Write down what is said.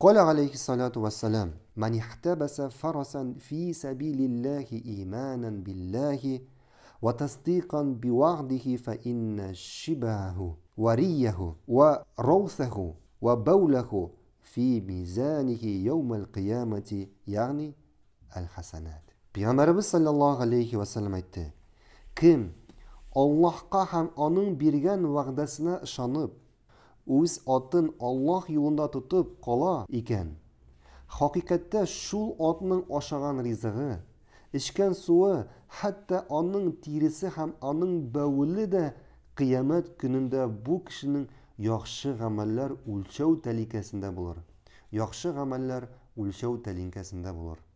قال عليه الصلاة والسلام من احتبس فرسا في سبيل الله إيمانا بالله وتصديقا بوعده فإن شبهه وريه وروثه وبوله في ميزانه يوم القيامة يعني الحسنات payg'ambarimiz صلى الله عليه وسلم كم الله ham أنن بيرغان وغدسنا ishonib өз атын Аллаһ юлында тұтып қала екен хақиқатта шул атның ашаған ризығы ішкен суы хәтта аның тирісі һәм аның бәуілі дә қиямет күнінде бұл кішінің яхшы ғәмәлләр өлшәу тәлинкәсендә булыр яхшы ғәмәлләр өлшәу тәлинкәсендә булыр